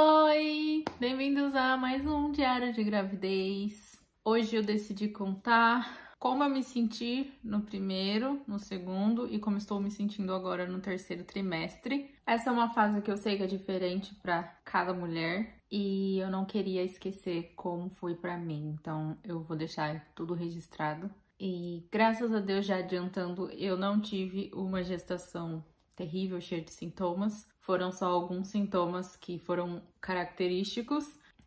Oi! Bem-vindos a mais um Diário de Gravidez. Hoje eu decidi contar como eu me senti no primeiro, no segundo e como estou me sentindo agora no terceiro trimestre. Essa é uma fase que eu sei que é diferente para cada mulher e eu não queria esquecer como foi para mim, então eu vou deixar tudo registrado. E graças a Deus, já adiantando, eu não tive uma gestação terrível, cheia de sintomas foram só alguns sintomas que foram característicos.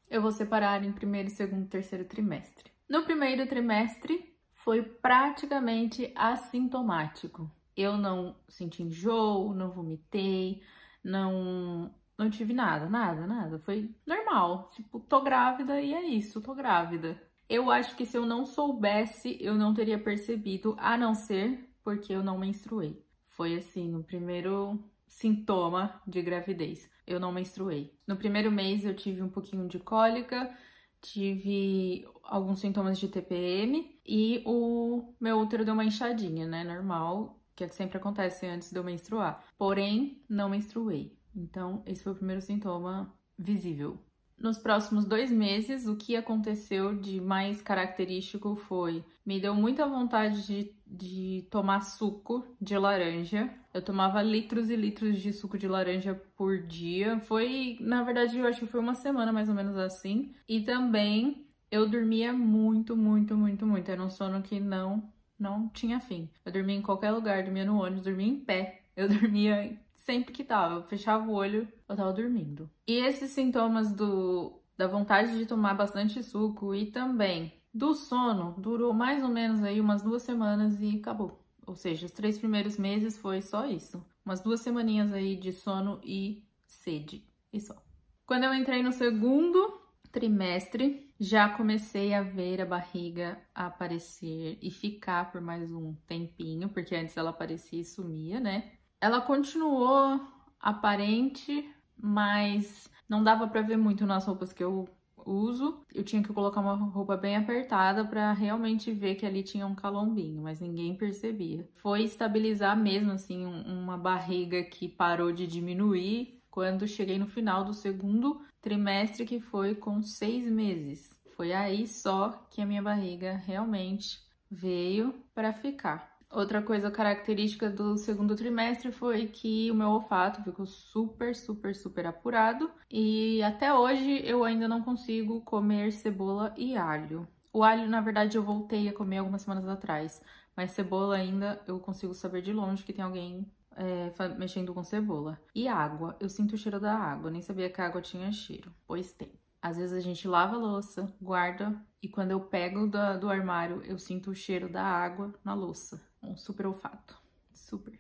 Eu vou separar em primeiro, segundo, terceiro trimestre. No primeiro trimestre, foi praticamente assintomático. Eu não senti enjoo, não vomitei, não não tive nada, nada, nada. Foi normal. Tipo, tô grávida e é isso, tô grávida. Eu acho que se eu não soubesse, eu não teria percebido, a não ser porque eu não menstruei. Foi assim, no primeiro sintoma de gravidez. Eu não menstruei. No primeiro mês eu tive um pouquinho de cólica, tive alguns sintomas de TPM e o meu útero deu uma inchadinha, né? Normal, que é que sempre acontece antes de eu menstruar. Porém, não menstruei. Então, esse foi o primeiro sintoma visível. Nos próximos dois meses, o que aconteceu de mais característico foi: me deu muita vontade de, de tomar suco de laranja. Eu tomava litros e litros de suco de laranja por dia. Foi, na verdade, eu acho que foi uma semana mais ou menos assim. E também eu dormia muito, muito, muito, muito. Era um sono que não, não tinha fim. Eu dormia em qualquer lugar, dormia no ônibus, dormia em pé. Eu dormia sempre que tava, Eu fechava o olho, eu tava dormindo. E esses sintomas do, da vontade de tomar bastante suco e também do sono durou mais ou menos aí umas duas semanas e acabou. Ou seja, os três primeiros meses foi só isso. Umas duas semaninhas aí de sono e sede. E só. Quando eu entrei no segundo trimestre, já comecei a ver a barriga aparecer e ficar por mais um tempinho, porque antes ela aparecia e sumia, né? Ela continuou aparente, mas não dava para ver muito nas roupas que eu uso. Eu tinha que colocar uma roupa bem apertada para realmente ver que ali tinha um calombinho, mas ninguém percebia. Foi estabilizar mesmo assim uma barriga que parou de diminuir quando cheguei no final do segundo trimestre, que foi com seis meses. Foi aí só que a minha barriga realmente veio para ficar. Outra coisa característica do segundo trimestre foi que o meu olfato ficou super, super, super apurado e até hoje eu ainda não consigo comer cebola e alho. O alho, na verdade, eu voltei a comer algumas semanas atrás, mas cebola ainda eu consigo saber de longe que tem alguém é, mexendo com cebola. E água, eu sinto o cheiro da água, nem sabia que a água tinha cheiro, pois tem. Às vezes a gente lava a louça, guarda, e quando eu pego do armário, eu sinto o cheiro da água na louça um super olfato, super.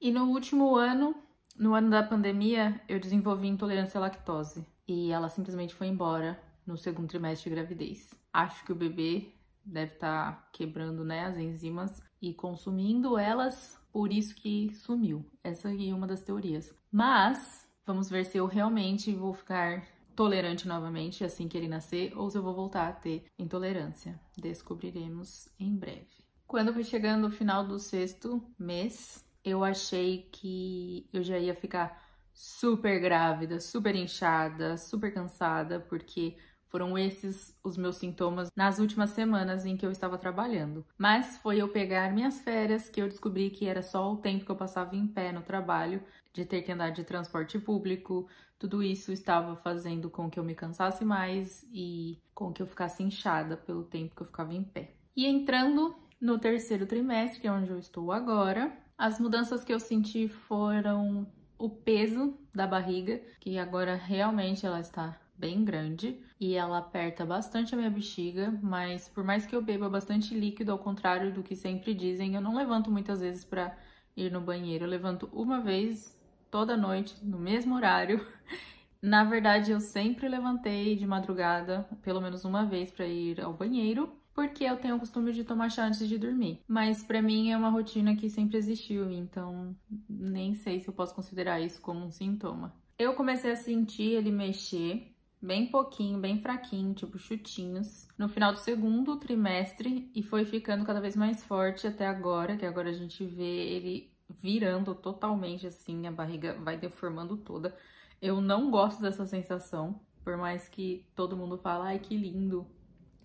E no último ano, no ano da pandemia, eu desenvolvi intolerância à lactose e ela simplesmente foi embora no segundo trimestre de gravidez. Acho que o bebê deve estar tá quebrando né, as enzimas e consumindo elas, por isso que sumiu. Essa é uma das teorias. Mas vamos ver se eu realmente vou ficar tolerante novamente assim que ele nascer ou se eu vou voltar a ter intolerância. Descobriremos em breve. Quando foi chegando o final do sexto mês, eu achei que eu já ia ficar super grávida, super inchada, super cansada, porque foram esses os meus sintomas nas últimas semanas em que eu estava trabalhando. Mas foi eu pegar minhas férias que eu descobri que era só o tempo que eu passava em pé no trabalho, de ter que andar de transporte público, tudo isso estava fazendo com que eu me cansasse mais e com que eu ficasse inchada pelo tempo que eu ficava em pé. E entrando no terceiro trimestre, que é onde eu estou agora. As mudanças que eu senti foram o peso da barriga, que agora realmente ela está bem grande e ela aperta bastante a minha bexiga, mas por mais que eu beba bastante líquido, ao contrário do que sempre dizem, eu não levanto muitas vezes para ir no banheiro. Eu levanto uma vez toda noite, no mesmo horário. Na verdade, eu sempre levantei de madrugada, pelo menos uma vez, para ir ao banheiro, porque eu tenho o costume de tomar chá antes de dormir. Mas para mim é uma rotina que sempre existiu, então nem sei se eu posso considerar isso como um sintoma. Eu comecei a sentir ele mexer bem pouquinho, bem fraquinho, tipo chutinhos, no final do segundo trimestre e foi ficando cada vez mais forte até agora, que agora a gente vê ele virando totalmente assim, a barriga vai deformando toda. Eu não gosto dessa sensação, por mais que todo mundo fala, ai que lindo,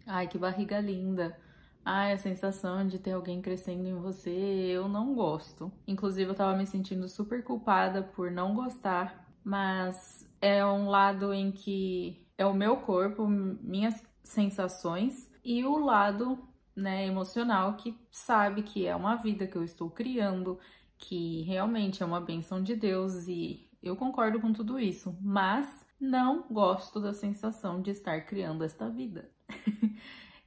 Ai, que barriga linda. Ai, a sensação de ter alguém crescendo em você, eu não gosto. Inclusive, eu tava me sentindo super culpada por não gostar, mas é um lado em que é o meu corpo, minhas sensações e o lado, né, emocional que sabe que é uma vida que eu estou criando, que realmente é uma benção de Deus e eu concordo com tudo isso, mas não gosto da sensação de estar criando esta vida.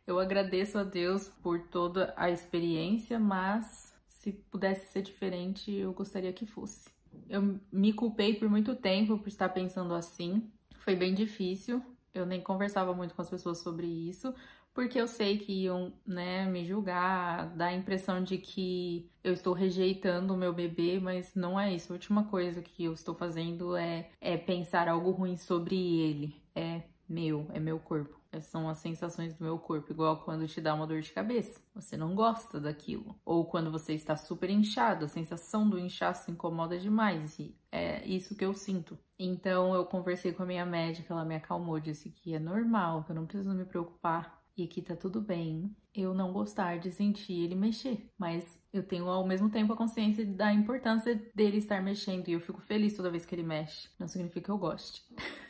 eu agradeço a Deus por toda a experiência, mas se pudesse ser diferente, eu gostaria que fosse. Eu me culpei por muito tempo por estar pensando assim. Foi bem difícil. Eu nem conversava muito com as pessoas sobre isso, porque eu sei que iam, né, me julgar, dar a impressão de que eu estou rejeitando o meu bebê, mas não é isso. A última coisa que eu estou fazendo é, é pensar algo ruim sobre ele. É meu, é meu corpo. Essas é, são as sensações do meu corpo, igual quando te dá uma dor de cabeça. Você não gosta daquilo. Ou quando você está super inchado, a sensação do inchaço incomoda demais. E é isso que eu sinto. Então eu conversei com a minha médica, ela me acalmou, disse que é normal, que eu não preciso me preocupar. E aqui tá tudo bem eu não gostar de sentir ele mexer. Mas eu tenho ao mesmo tempo a consciência da importância dele estar mexendo. E eu fico feliz toda vez que ele mexe. Não significa que eu goste.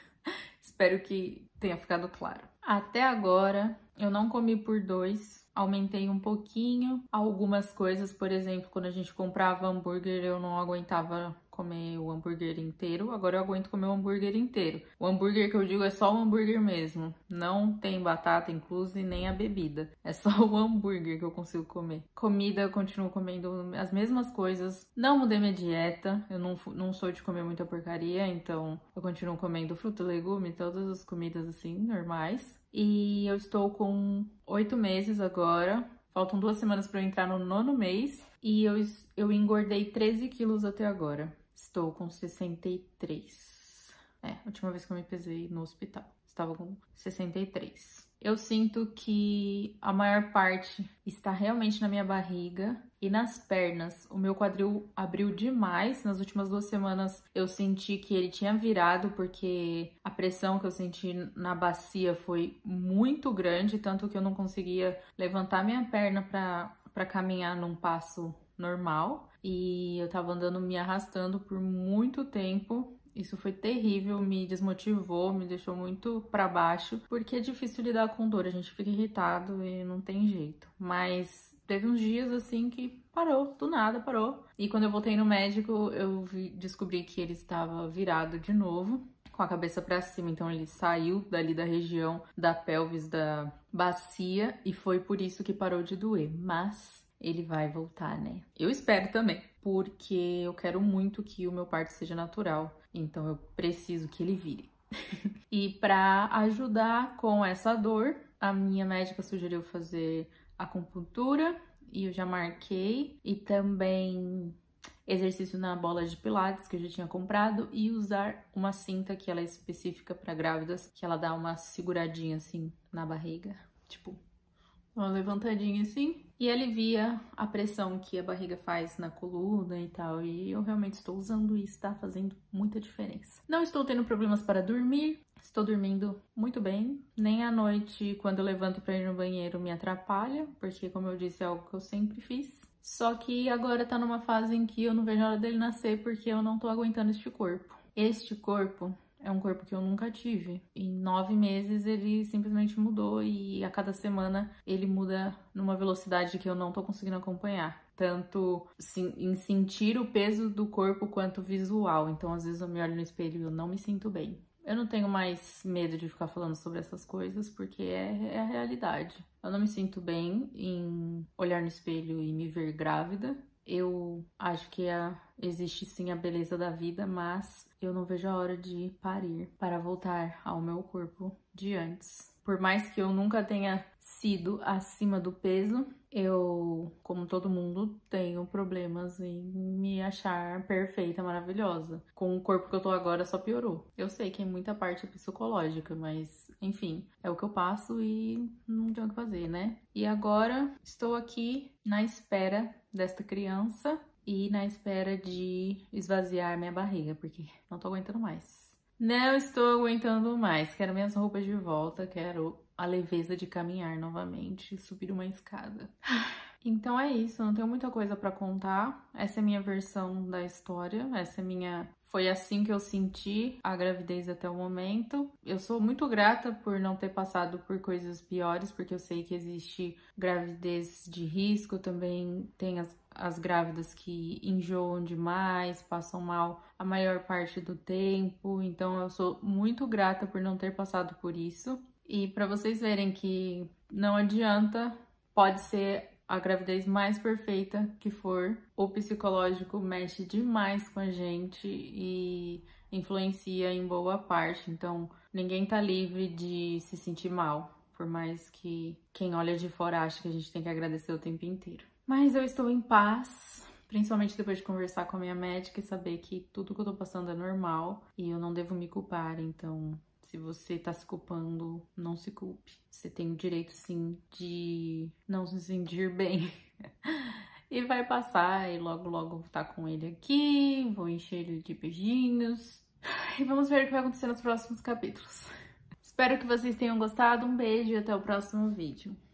Espero que tenha ficado claro. Até agora, eu não comi por dois, aumentei um pouquinho. Algumas coisas, por exemplo, quando a gente comprava hambúrguer, eu não aguentava comer o hambúrguer inteiro, agora eu aguento comer o hambúrguer inteiro. O hambúrguer que eu digo é só o hambúrguer mesmo, não tem batata inclusive, nem a bebida. É só o hambúrguer que eu consigo comer. Comida, eu continuo comendo as mesmas coisas. Não mudei minha dieta, eu não, não sou de comer muita porcaria, então eu continuo comendo fruta, legume, todas as comidas assim, normais e eu estou com oito meses agora. Faltam duas semanas para eu entrar no nono mês e eu, eu engordei 13 quilos até agora. Estou com 63. É, a última vez que eu me pesei no hospital, estava com 63. Eu sinto que a maior parte está realmente na minha barriga e nas pernas. O meu quadril abriu demais. Nas últimas duas semanas eu senti que ele tinha virado, porque a pressão que eu senti na bacia foi muito grande, tanto que eu não conseguia levantar minha perna para caminhar num passo normal. E eu tava andando me arrastando por muito tempo isso foi terrível, me desmotivou, me deixou muito para baixo, porque é difícil lidar com dor, a gente fica irritado e não tem jeito. Mas teve uns dias assim que parou, do nada parou. E quando eu voltei no médico, eu vi, descobri que ele estava virado de novo, com a cabeça para cima. Então ele saiu dali da região da pelvis da bacia e foi por isso que parou de doer. Mas ele vai voltar, né? Eu espero também, porque eu quero muito que o meu parto seja natural. Então eu preciso que ele vire. e para ajudar com essa dor, a minha médica sugeriu fazer acupuntura e eu já marquei e também exercício na bola de pilates que eu já tinha comprado e usar uma cinta que ela é específica para grávidas, que ela dá uma seguradinha assim na barriga, tipo uma levantadinha assim e alivia a pressão que a barriga faz na coluna e tal. E eu realmente estou usando e está fazendo muita diferença. Não estou tendo problemas para dormir, Estou dormindo muito bem, nem à noite, quando eu levanto para ir no banheiro, me atrapalha, porque, como eu disse, é algo que eu sempre fiz. Só que agora tá numa fase em que eu não vejo a hora dele nascer, porque eu não tô aguentando este corpo. Este corpo é um corpo que eu nunca tive. Em nove meses ele simplesmente mudou e a cada semana ele muda numa velocidade que eu não tô conseguindo acompanhar. Tanto em sentir o peso do corpo quanto visual. Então, às vezes, eu me olho no espelho e eu não me sinto bem. Eu não tenho mais medo de ficar falando sobre essas coisas, porque é, é, a realidade. Eu não me sinto bem em olhar no espelho e me ver grávida. Eu acho que é a Existe sim a beleza da vida, mas eu não vejo a hora de parir para voltar ao meu corpo de antes. Por mais que eu nunca tenha sido acima do peso, eu, como todo mundo, tenho problemas em me achar perfeita, maravilhosa. Com o corpo que eu tô agora só piorou. Eu sei que é muita parte psicológica, mas enfim, é o que eu passo e não tem o que fazer, né? E agora estou aqui na espera desta criança e na espera de esvaziar minha barriga, porque não tô aguentando mais. Não estou aguentando mais, quero minhas roupas de volta, quero a leveza de caminhar novamente, subir uma escada. Então é isso, não tenho muita coisa para contar. Essa é a minha versão da história, essa é a minha foi assim que eu senti a gravidez até o momento. Eu sou muito grata por não ter passado por coisas piores, porque eu sei que existe gravidez de risco, também tem as, as grávidas que enjoam demais, passam mal a maior parte do tempo. Então eu sou muito grata por não ter passado por isso. E para vocês verem que não adianta, pode ser a gravidez mais perfeita que for, o psicológico mexe demais com a gente e influencia em boa parte. Então, ninguém tá livre de se sentir mal, por mais que quem olha de fora ache que a gente tem que agradecer o tempo inteiro. Mas eu estou em paz, principalmente depois de conversar com a minha médica e saber que tudo que eu tô passando é normal e eu não devo me culpar, então se você tá se culpando, não se culpe. Você tem o direito, sim, de não se sentir bem. e vai passar, e logo, logo vou estar tá com ele aqui, vou encher ele de beijinhos. E vamos ver o que vai acontecer nos próximos capítulos. Espero que vocês tenham gostado. Um beijo e até o próximo vídeo.